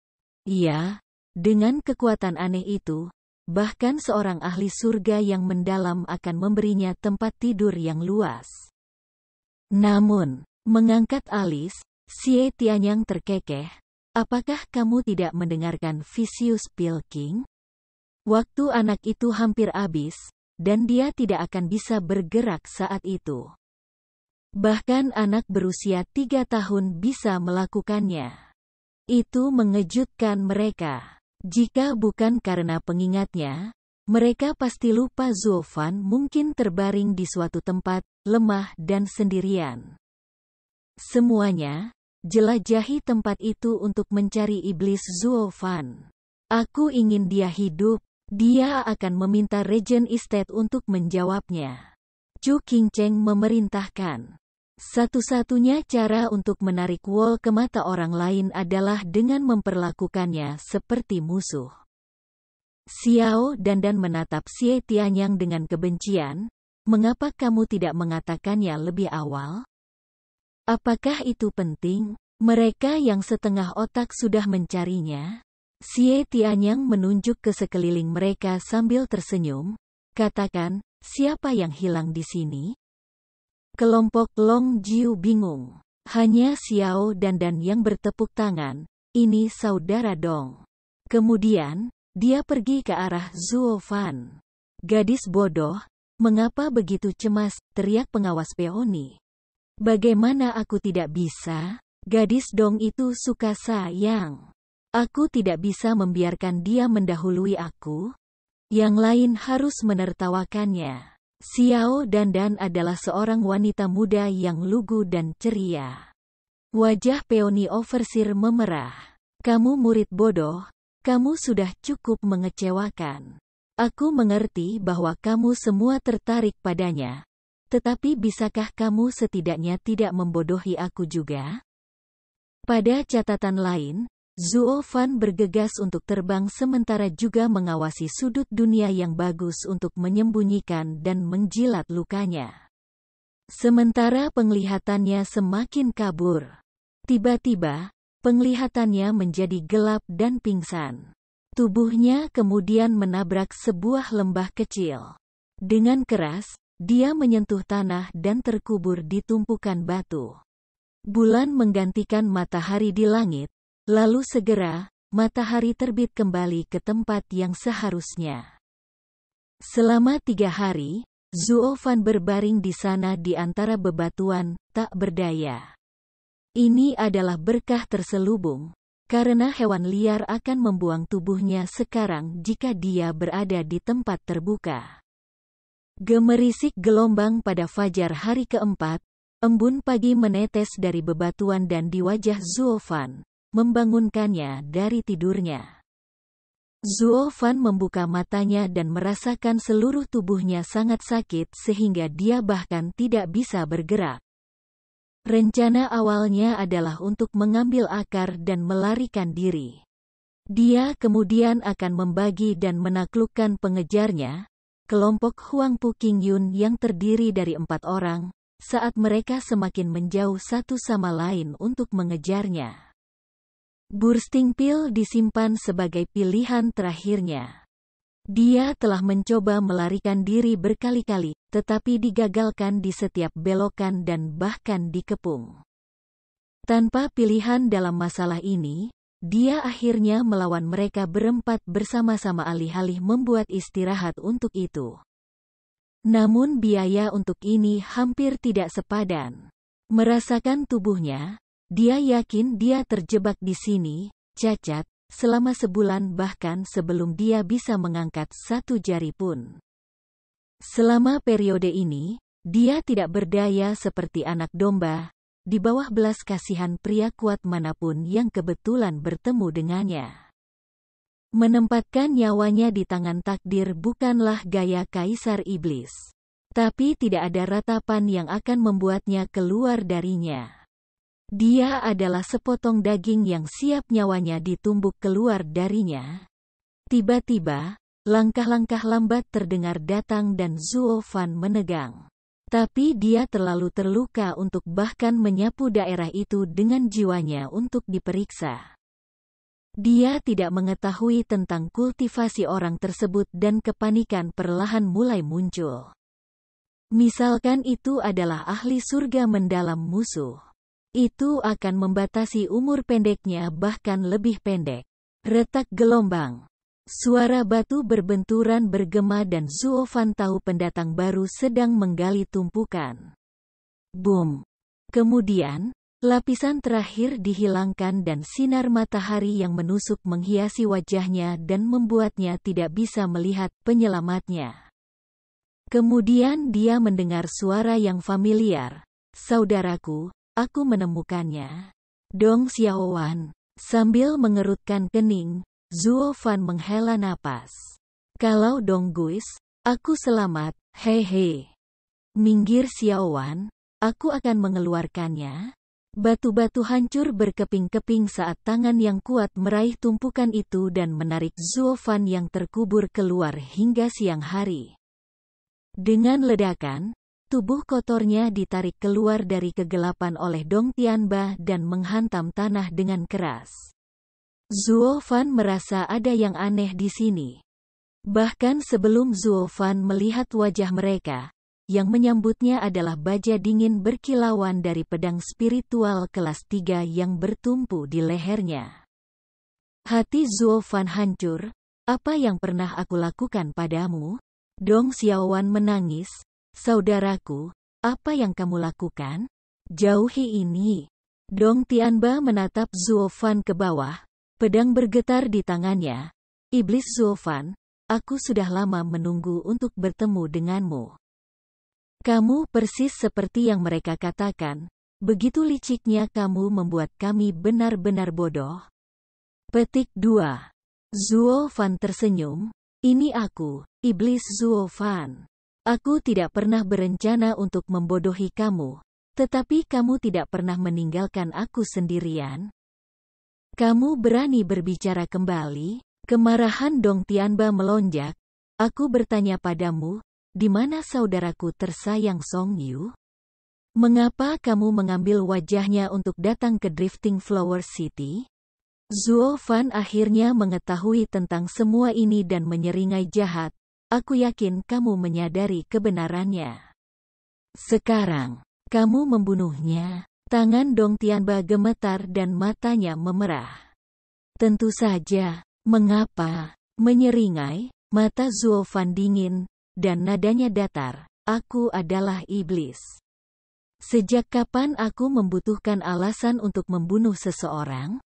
Iya, dengan kekuatan aneh itu, bahkan seorang ahli surga yang mendalam akan memberinya tempat tidur yang luas. Namun, mengangkat alis, Xie Tianyang terkekeh, apakah kamu tidak mendengarkan Visius Pilking? Waktu anak itu hampir habis, dan dia tidak akan bisa bergerak saat itu. Bahkan anak berusia tiga tahun bisa melakukannya. Itu mengejutkan mereka. Jika bukan karena pengingatnya, mereka pasti lupa Zofan mungkin terbaring di suatu tempat lemah dan sendirian. Semuanya, jelajahi tempat itu untuk mencari iblis Fan. Aku ingin dia hidup, dia akan meminta Regent Estate untuk menjawabnya. Chu King Cheng memerintahkan. Satu-satunya cara untuk menarik Wall ke mata orang lain adalah dengan memperlakukannya seperti musuh. Xiao dan Dan menatap Xie Tianyang dengan kebencian, Mengapa kamu tidak mengatakannya lebih awal? Apakah itu penting? Mereka yang setengah otak sudah mencarinya. Xie Tianyang menunjuk ke sekeliling mereka sambil tersenyum. Katakan, siapa yang hilang di sini? Kelompok Long Jiu bingung. Hanya Xiao dan Dan yang bertepuk tangan. Ini saudara Dong. Kemudian, dia pergi ke arah Zuo Fan. Gadis bodoh, Mengapa begitu cemas, teriak pengawas peoni. Bagaimana aku tidak bisa? Gadis dong itu suka sayang. Aku tidak bisa membiarkan dia mendahului aku. Yang lain harus menertawakannya. Xiao dan Dan adalah seorang wanita muda yang lugu dan ceria. Wajah peoni oversir memerah. Kamu murid bodoh, kamu sudah cukup mengecewakan. Aku mengerti bahwa kamu semua tertarik padanya. Tetapi bisakah kamu setidaknya tidak membodohi aku juga? Pada catatan lain, Zuo Fan bergegas untuk terbang sementara juga mengawasi sudut dunia yang bagus untuk menyembunyikan dan menjilat lukanya. Sementara penglihatannya semakin kabur. Tiba-tiba, penglihatannya menjadi gelap dan pingsan. Tubuhnya kemudian menabrak sebuah lembah kecil. Dengan keras, dia menyentuh tanah dan terkubur di tumpukan batu. Bulan menggantikan matahari di langit, lalu segera, matahari terbit kembali ke tempat yang seharusnya. Selama tiga hari, Zuofan berbaring di sana di antara bebatuan, tak berdaya. Ini adalah berkah terselubung, karena hewan liar akan membuang tubuhnya sekarang jika dia berada di tempat terbuka. Gemerisik gelombang pada fajar hari keempat, embun pagi menetes dari bebatuan dan di wajah Zuofan, membangunkannya dari tidurnya. Zuofan membuka matanya dan merasakan seluruh tubuhnya sangat sakit sehingga dia bahkan tidak bisa bergerak. Rencana awalnya adalah untuk mengambil akar dan melarikan diri. Dia kemudian akan membagi dan menaklukkan pengejarnya, kelompok Huang Puking Yun yang terdiri dari empat orang, saat mereka semakin menjauh satu sama lain untuk mengejarnya. Bursting pil disimpan sebagai pilihan terakhirnya. Dia telah mencoba melarikan diri berkali-kali, tetapi digagalkan di setiap belokan dan bahkan dikepung. Tanpa pilihan dalam masalah ini, dia akhirnya melawan mereka berempat bersama-sama alih-alih membuat istirahat untuk itu. Namun biaya untuk ini hampir tidak sepadan. Merasakan tubuhnya, dia yakin dia terjebak di sini, cacat, selama sebulan bahkan sebelum dia bisa mengangkat satu jari pun. Selama periode ini, dia tidak berdaya seperti anak domba, di bawah belas kasihan pria kuat manapun yang kebetulan bertemu dengannya. Menempatkan nyawanya di tangan takdir bukanlah gaya kaisar iblis. Tapi tidak ada ratapan yang akan membuatnya keluar darinya. Dia adalah sepotong daging yang siap nyawanya ditumbuk keluar darinya. Tiba-tiba, langkah-langkah lambat terdengar datang dan Zuo Fan menegang. Tapi dia terlalu terluka untuk bahkan menyapu daerah itu dengan jiwanya untuk diperiksa. Dia tidak mengetahui tentang kultivasi orang tersebut dan kepanikan perlahan mulai muncul. Misalkan itu adalah ahli surga mendalam musuh. Itu akan membatasi umur pendeknya bahkan lebih pendek. Retak gelombang. Suara batu berbenturan bergema dan Zuofan tahu pendatang baru sedang menggali tumpukan. Boom. Kemudian, lapisan terakhir dihilangkan dan sinar matahari yang menusuk menghiasi wajahnya dan membuatnya tidak bisa melihat penyelamatnya. Kemudian dia mendengar suara yang familiar. Saudaraku, Aku menemukannya. Dong Xiaowan, sambil mengerutkan kening, Zuo Fan menghela napas. Kalau Dong Guis, aku selamat, hehe. Minggir Xiaowan, aku akan mengeluarkannya. Batu-batu hancur berkeping-keping saat tangan yang kuat meraih tumpukan itu dan menarik Zuo Fan yang terkubur keluar hingga siang hari. Dengan ledakan, Tubuh kotornya ditarik keluar dari kegelapan oleh Dong Tianba dan menghantam tanah dengan keras. Zuo Fan merasa ada yang aneh di sini. Bahkan sebelum Zuo Fan melihat wajah mereka, yang menyambutnya adalah baja dingin berkilauan dari pedang spiritual kelas 3 yang bertumpu di lehernya. Hati Zuo Fan hancur, apa yang pernah aku lakukan padamu? Dong Xiaowan menangis, Saudaraku, apa yang kamu lakukan? Jauhi ini. Dong Tianba menatap Zuofan ke bawah, pedang bergetar di tangannya. Iblis Zuofan, aku sudah lama menunggu untuk bertemu denganmu. Kamu persis seperti yang mereka katakan, begitu liciknya kamu membuat kami benar-benar bodoh. Petik 2. Zuo tersenyum, ini aku, Iblis Zuo Aku tidak pernah berencana untuk membodohi kamu, tetapi kamu tidak pernah meninggalkan aku sendirian. Kamu berani berbicara kembali? Kemarahan Dong Tianba melonjak. Aku bertanya padamu, di mana saudaraku tersayang Song Yu? Mengapa kamu mengambil wajahnya untuk datang ke Drifting Flower City? Zuo Fan akhirnya mengetahui tentang semua ini dan menyeringai jahat, Aku yakin kamu menyadari kebenarannya. Sekarang, kamu membunuhnya. Tangan Dong Tianba gemetar dan matanya memerah. Tentu saja, mengapa? Menyeringai, mata Zuo dingin, dan nadanya datar. Aku adalah iblis. Sejak kapan aku membutuhkan alasan untuk membunuh seseorang?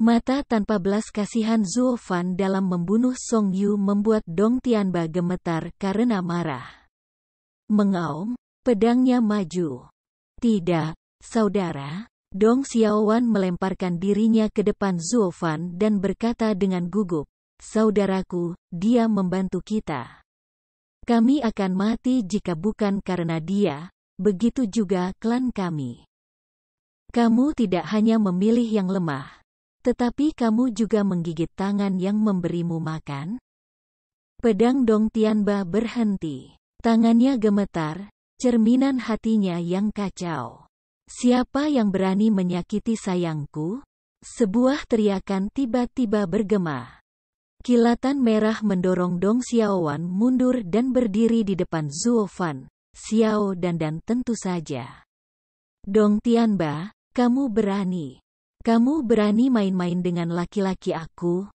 Mata tanpa belas kasihan Zuo Fan dalam membunuh Song Yu membuat Dong Tianba gemetar karena marah. Mengaum, pedangnya maju. Tidak, saudara. Dong Xiaowan melemparkan dirinya ke depan Zuo Fan dan berkata dengan gugup, Saudaraku, dia membantu kita. Kami akan mati jika bukan karena dia, begitu juga klan kami. Kamu tidak hanya memilih yang lemah, tetapi kamu juga menggigit tangan yang memberimu makan? Pedang Dong Tianba berhenti. Tangannya gemetar, cerminan hatinya yang kacau. Siapa yang berani menyakiti sayangku? Sebuah teriakan tiba-tiba bergema. Kilatan merah mendorong Dong Xiaowan mundur dan berdiri di depan Zhuo Fan, Xiao dan dan tentu saja. Dong Tianba, kamu berani. Kamu berani main-main dengan laki-laki aku?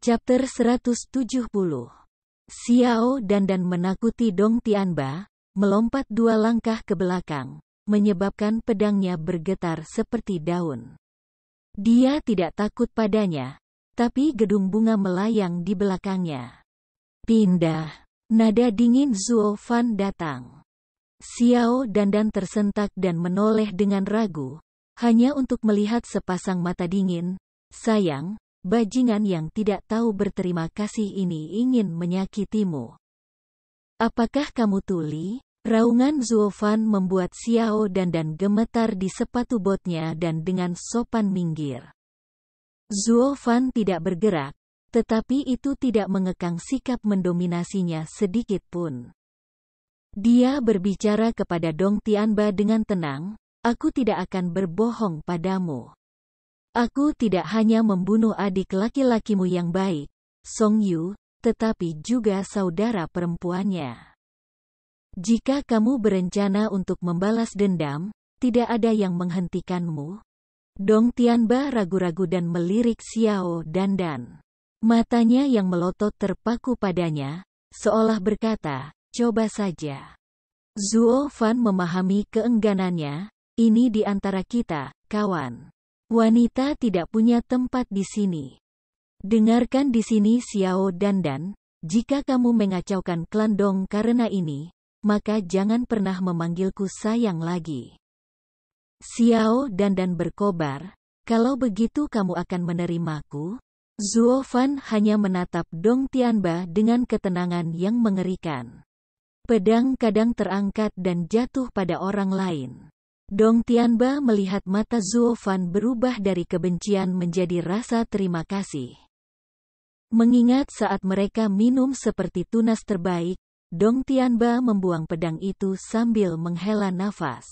Chapter 170 Xiao dan menakuti Dong Tianba, melompat dua langkah ke belakang, menyebabkan pedangnya bergetar seperti daun. Dia tidak takut padanya, tapi gedung bunga melayang di belakangnya. Pindah. Nada dingin Zuo Fan datang. Xiao dan dan tersentak dan menoleh dengan ragu, hanya untuk melihat sepasang mata dingin, sayang, bajingan yang tidak tahu berterima kasih ini ingin menyakitimu. Apakah kamu tuli? Raungan Zuofan membuat Xiao dan dan gemetar di sepatu botnya dan dengan sopan minggir. Zuofan tidak bergerak, tetapi itu tidak mengekang sikap mendominasinya sedikit pun. Dia berbicara kepada Dong Tianba dengan tenang, Aku tidak akan berbohong padamu. Aku tidak hanya membunuh adik laki-lakimu yang baik, Song Yu, tetapi juga saudara perempuannya. Jika kamu berencana untuk membalas dendam, tidak ada yang menghentikanmu. Dong Tianba ragu-ragu dan melirik Xiao Dandan. Matanya yang melotot terpaku padanya, seolah berkata, coba saja. Zuo Fan memahami keengganannya, ini di antara kita, kawan. Wanita tidak punya tempat di sini. Dengarkan di sini Xiao Dandan, jika kamu mengacaukan klan Dong karena ini, maka jangan pernah memanggilku sayang lagi. Xiao Dandan berkobar, kalau begitu kamu akan menerimaku? Zuo Fan hanya menatap Dong Tianba dengan ketenangan yang mengerikan. Pedang kadang terangkat dan jatuh pada orang lain. Dong Tianba melihat mata Fan berubah dari kebencian menjadi rasa terima kasih. Mengingat saat mereka minum seperti tunas terbaik, Dong Tianba membuang pedang itu sambil menghela nafas.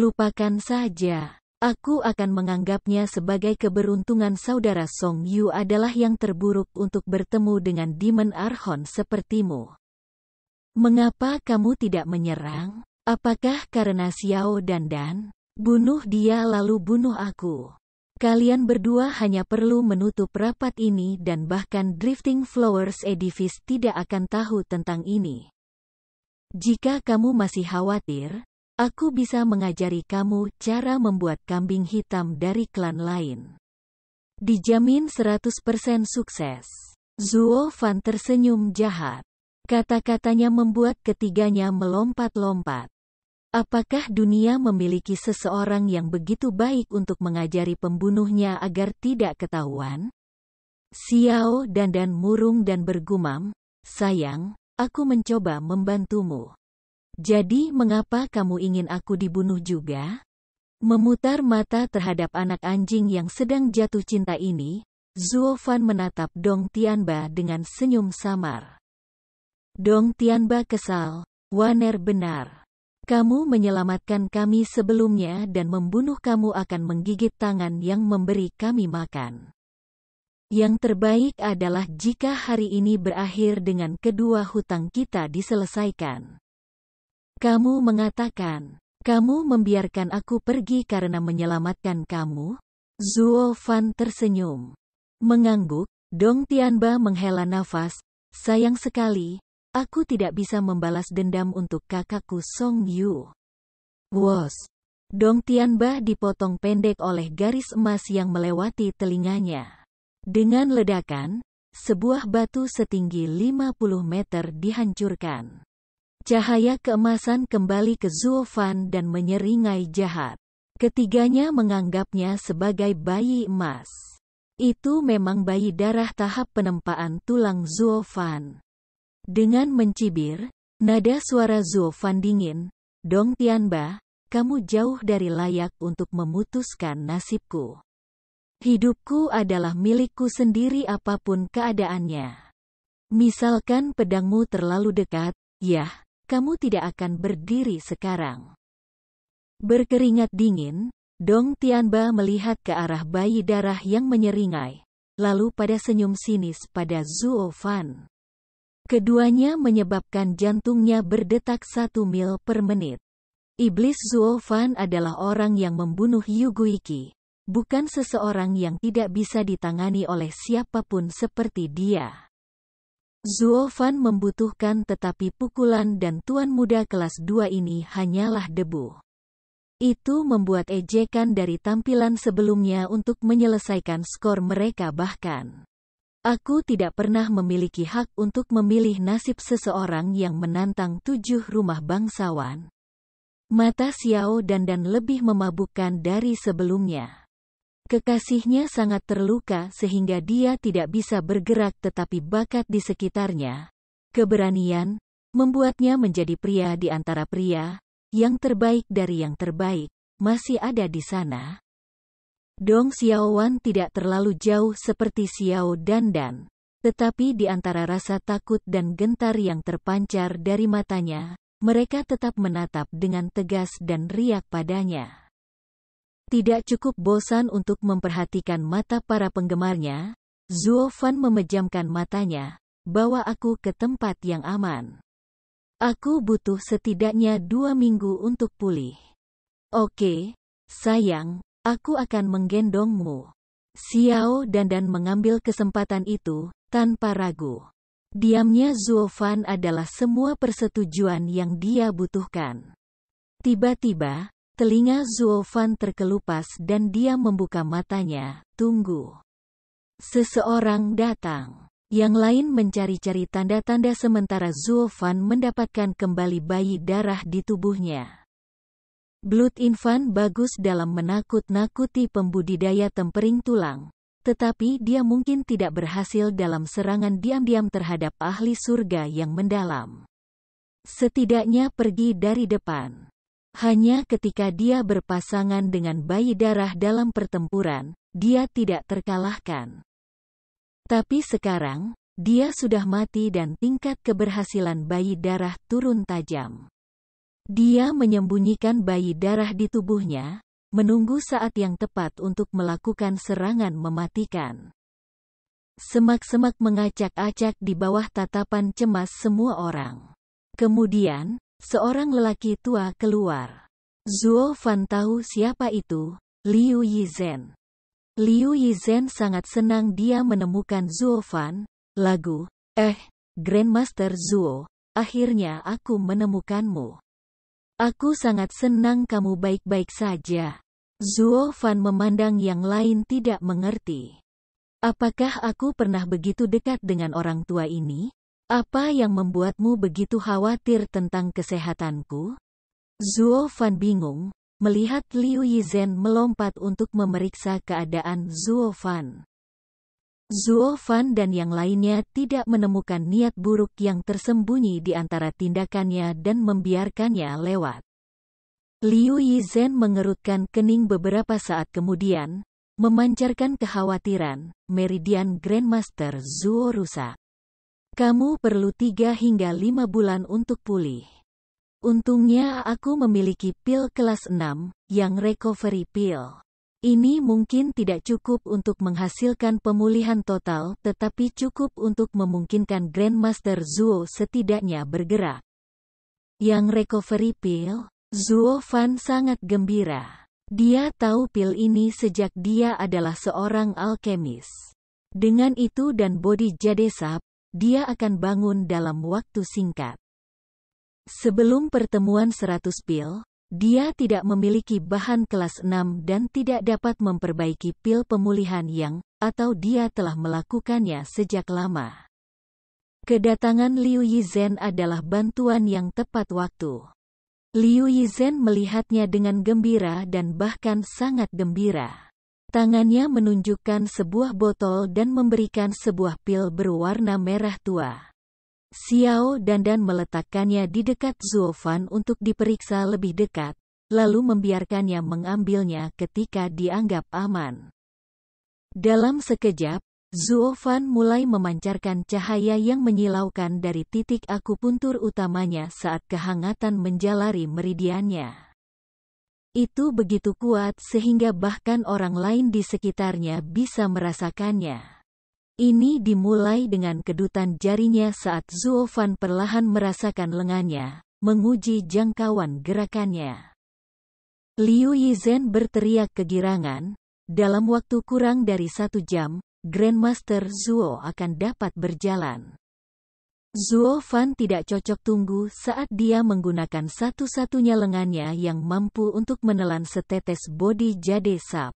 Lupakan saja. Aku akan menganggapnya sebagai keberuntungan saudara Song Yu adalah yang terburuk untuk bertemu dengan Demon Arhon sepertimu. Mengapa kamu tidak menyerang? Apakah karena Xiao dan Dan? Bunuh dia lalu bunuh aku. Kalian berdua hanya perlu menutup rapat ini dan bahkan Drifting Flowers Edifice tidak akan tahu tentang ini. Jika kamu masih khawatir, aku bisa mengajari kamu cara membuat kambing hitam dari klan lain. Dijamin 100% sukses. Zuo Fan tersenyum jahat. Kata-katanya membuat ketiganya melompat-lompat. Apakah dunia memiliki seseorang yang begitu baik untuk mengajari pembunuhnya agar tidak ketahuan? Xiao dan dan murung dan bergumam, sayang, aku mencoba membantumu. Jadi mengapa kamu ingin aku dibunuh juga? Memutar mata terhadap anak anjing yang sedang jatuh cinta ini, Zuo Fan menatap Dong Tianba dengan senyum samar. Dong Tianba kesal, Waner benar. Kamu menyelamatkan kami sebelumnya dan membunuh kamu akan menggigit tangan yang memberi kami makan. Yang terbaik adalah jika hari ini berakhir dengan kedua hutang kita diselesaikan. Kamu mengatakan, kamu membiarkan aku pergi karena menyelamatkan kamu? Zuo Fan tersenyum. Mengangguk, Dong Tianba menghela nafas, sayang sekali, Aku tidak bisa membalas dendam untuk kakakku Song Yu. Wos. Dong Tianba dipotong pendek oleh garis emas yang melewati telinganya. Dengan ledakan, sebuah batu setinggi 50 meter dihancurkan. Cahaya keemasan kembali ke Zuo Fan dan menyeringai jahat. Ketiganya menganggapnya sebagai bayi emas. Itu memang bayi darah tahap penempaan tulang Zuo Fan. Dengan mencibir, nada suara Zuo Fan dingin, Dong Tianba, kamu jauh dari layak untuk memutuskan nasibku. Hidupku adalah milikku sendiri apapun keadaannya. Misalkan pedangmu terlalu dekat, ya, kamu tidak akan berdiri sekarang. Berkeringat dingin, Dong Tianba melihat ke arah bayi darah yang menyeringai, lalu pada senyum sinis pada Zuo Fan. Keduanya menyebabkan jantungnya berdetak satu mil per menit. Iblis Zuofan adalah orang yang membunuh Yuguiki, bukan seseorang yang tidak bisa ditangani oleh siapapun seperti dia. Zuofan membutuhkan tetapi pukulan dan tuan muda kelas 2 ini hanyalah debu. Itu membuat ejekan dari tampilan sebelumnya untuk menyelesaikan skor mereka bahkan. Aku tidak pernah memiliki hak untuk memilih nasib seseorang yang menantang tujuh rumah bangsawan. Mata Xiao Dan dan lebih memabukkan dari sebelumnya. Kekasihnya sangat terluka sehingga dia tidak bisa bergerak tetapi bakat di sekitarnya. Keberanian, membuatnya menjadi pria di antara pria, yang terbaik dari yang terbaik, masih ada di sana. Dong Xiaowan tidak terlalu jauh seperti Xiao Dan Dan. Tetapi di antara rasa takut dan gentar yang terpancar dari matanya, mereka tetap menatap dengan tegas dan riak padanya. Tidak cukup bosan untuk memperhatikan mata para penggemarnya, Zuo Fan memejamkan matanya, bawa aku ke tempat yang aman. Aku butuh setidaknya dua minggu untuk pulih. Oke, sayang, Aku akan menggendongmu. Xiao Dan dan mengambil kesempatan itu, tanpa ragu. Diamnya Zuo Fan adalah semua persetujuan yang dia butuhkan. Tiba-tiba, telinga Zuo Fan terkelupas dan dia membuka matanya, tunggu. Seseorang datang. Yang lain mencari-cari tanda-tanda sementara Zuo Fan mendapatkan kembali bayi darah di tubuhnya. Blood Infant bagus dalam menakut-nakuti pembudidaya tempering tulang. Tetapi dia mungkin tidak berhasil dalam serangan diam-diam terhadap ahli surga yang mendalam. Setidaknya pergi dari depan. Hanya ketika dia berpasangan dengan bayi darah dalam pertempuran, dia tidak terkalahkan. Tapi sekarang, dia sudah mati dan tingkat keberhasilan bayi darah turun tajam. Dia menyembunyikan bayi darah di tubuhnya, menunggu saat yang tepat untuk melakukan serangan mematikan. Semak-semak mengacak-acak di bawah tatapan cemas semua orang. Kemudian, seorang lelaki tua keluar. Zuo Fan tahu siapa itu, Liu Yizhen. Liu Yizhen sangat senang dia menemukan Zuo Fan. Lagu, eh, Grandmaster Zuo, akhirnya aku menemukanmu. Aku sangat senang kamu baik-baik saja. Zuo Fan memandang yang lain tidak mengerti. Apakah aku pernah begitu dekat dengan orang tua ini? Apa yang membuatmu begitu khawatir tentang kesehatanku? Zuo Fan bingung, melihat Liu Yizhen melompat untuk memeriksa keadaan Zuo Fan. Fan dan yang lainnya tidak menemukan niat buruk yang tersembunyi di antara tindakannya dan membiarkannya lewat. Liu Yizhen mengerutkan kening beberapa saat kemudian, memancarkan kekhawatiran, Meridian Grandmaster Zuo rusak. Kamu perlu tiga hingga lima bulan untuk pulih. Untungnya aku memiliki pil kelas 6, yang recovery pill. Ini mungkin tidak cukup untuk menghasilkan pemulihan total, tetapi cukup untuk memungkinkan Grandmaster Zuo setidaknya bergerak. Yang recovery pill, Zuo Fan sangat gembira. Dia tahu pil ini sejak dia adalah seorang alkemis. Dengan itu dan bodi jadesap, dia akan bangun dalam waktu singkat. Sebelum pertemuan 100 pil, dia tidak memiliki bahan kelas 6 dan tidak dapat memperbaiki pil pemulihan yang, atau dia telah melakukannya sejak lama. Kedatangan Liu Yizhen adalah bantuan yang tepat waktu. Liu Yizhen melihatnya dengan gembira dan bahkan sangat gembira. Tangannya menunjukkan sebuah botol dan memberikan sebuah pil berwarna merah tua. Xiao Dandan meletakkannya di dekat Zuofan untuk diperiksa lebih dekat, lalu membiarkannya mengambilnya ketika dianggap aman. Dalam sekejap, Zuofan mulai memancarkan cahaya yang menyilaukan dari titik akupuntur utamanya saat kehangatan menjalari meridiannya. Itu begitu kuat sehingga bahkan orang lain di sekitarnya bisa merasakannya. Ini dimulai dengan kedutan jarinya saat Zuofan perlahan merasakan lengannya, menguji jangkauan gerakannya. Liu Yizhen berteriak kegirangan, dalam waktu kurang dari satu jam, Grandmaster Zuo akan dapat berjalan. Zuo Fan tidak cocok tunggu saat dia menggunakan satu-satunya lengannya yang mampu untuk menelan setetes bodi jade sap.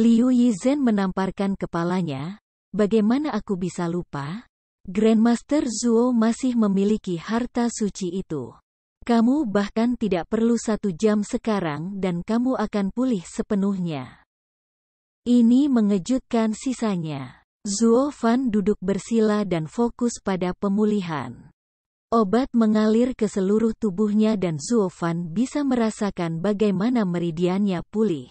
Liu Yizhen menamparkan kepalanya, Bagaimana aku bisa lupa? Grandmaster Zuo masih memiliki harta suci itu. Kamu bahkan tidak perlu satu jam sekarang dan kamu akan pulih sepenuhnya. Ini mengejutkan sisanya. Zuo Fan duduk bersila dan fokus pada pemulihan. Obat mengalir ke seluruh tubuhnya dan Zuo Fan bisa merasakan bagaimana meridiannya pulih.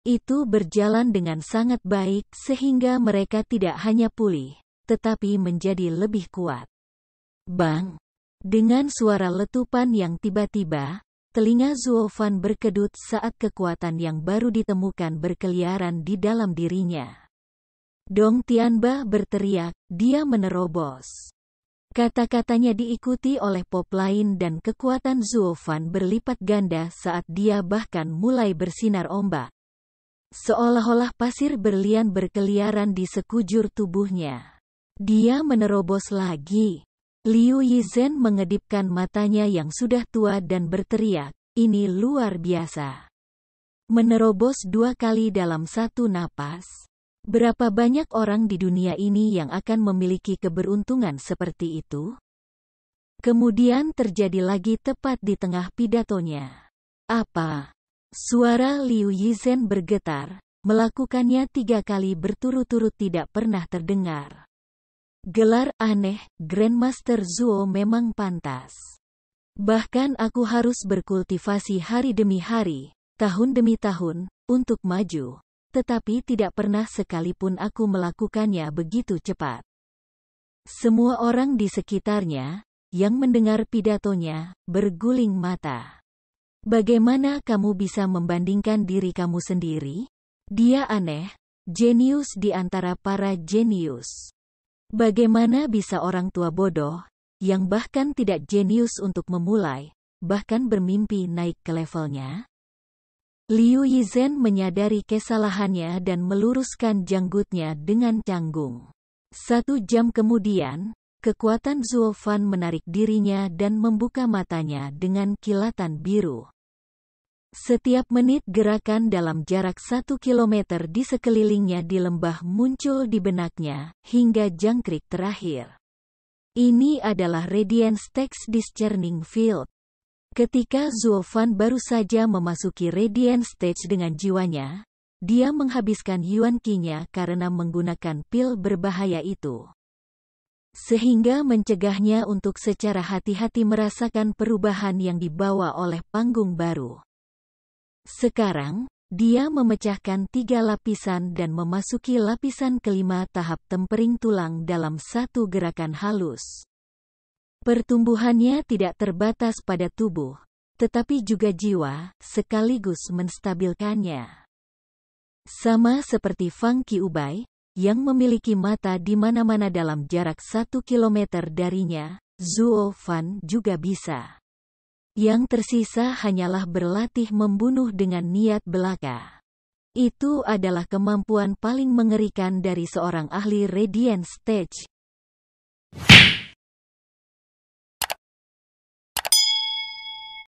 Itu berjalan dengan sangat baik sehingga mereka tidak hanya pulih, tetapi menjadi lebih kuat. Bang! Dengan suara letupan yang tiba-tiba, telinga Zuofan berkedut saat kekuatan yang baru ditemukan berkeliaran di dalam dirinya. Dong Tianba berteriak, dia menerobos. Kata-katanya diikuti oleh pop lain dan kekuatan Zuofan berlipat ganda saat dia bahkan mulai bersinar ombak. Seolah-olah pasir berlian berkeliaran di sekujur tubuhnya. Dia menerobos lagi. Liu Yizhen mengedipkan matanya yang sudah tua dan berteriak, ini luar biasa. Menerobos dua kali dalam satu napas. Berapa banyak orang di dunia ini yang akan memiliki keberuntungan seperti itu? Kemudian terjadi lagi tepat di tengah pidatonya. Apa? Suara Liu Yizhen bergetar, melakukannya tiga kali berturut-turut tidak pernah terdengar. Gelar aneh, Grandmaster Zuo memang pantas. Bahkan aku harus berkultivasi hari demi hari, tahun demi tahun, untuk maju. Tetapi tidak pernah sekalipun aku melakukannya begitu cepat. Semua orang di sekitarnya, yang mendengar pidatonya, berguling mata. Bagaimana kamu bisa membandingkan diri kamu sendiri? Dia aneh, jenius di antara para jenius. Bagaimana bisa orang tua bodoh, yang bahkan tidak jenius untuk memulai, bahkan bermimpi naik ke levelnya? Liu Yizhen menyadari kesalahannya dan meluruskan janggutnya dengan canggung. Satu jam kemudian, Kekuatan Zuofan menarik dirinya dan membuka matanya dengan kilatan biru. Setiap menit gerakan dalam jarak satu kilometer di sekelilingnya di lembah muncul di benaknya, hingga jangkrik terakhir. Ini adalah Radiance Text Discerning Field. Ketika Zuofan baru saja memasuki Radiance Stage dengan jiwanya, dia menghabiskan Yuan Qinya karena menggunakan pil berbahaya itu sehingga mencegahnya untuk secara hati-hati merasakan perubahan yang dibawa oleh panggung baru. Sekarang, dia memecahkan tiga lapisan dan memasuki lapisan kelima tahap tempering tulang dalam satu gerakan halus. Pertumbuhannya tidak terbatas pada tubuh, tetapi juga jiwa, sekaligus menstabilkannya. Sama seperti Funky Ubay, yang memiliki mata di mana-mana dalam jarak satu kilometer darinya, Zuo Fan juga bisa. Yang tersisa hanyalah berlatih membunuh dengan niat belaka. Itu adalah kemampuan paling mengerikan dari seorang ahli Radiant Stage,